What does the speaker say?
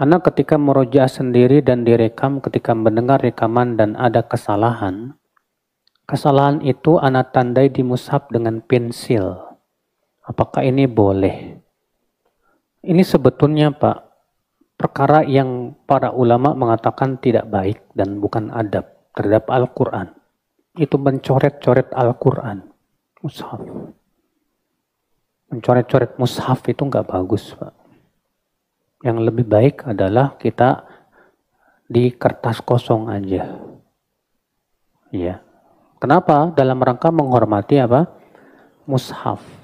Anak ketika merojaah sendiri dan direkam ketika mendengar rekaman dan ada kesalahan, kesalahan itu anak tandai di dengan pensil. Apakah ini boleh? Ini sebetulnya Pak, perkara yang para ulama mengatakan tidak baik dan bukan adab terhadap Al-Quran. Itu mencoret-coret Al-Quran, mushaf. Mencoret-coret mushaf itu nggak bagus Pak. Yang lebih baik adalah kita di kertas kosong aja. Ya. Kenapa? Dalam rangka menghormati apa? Mushaf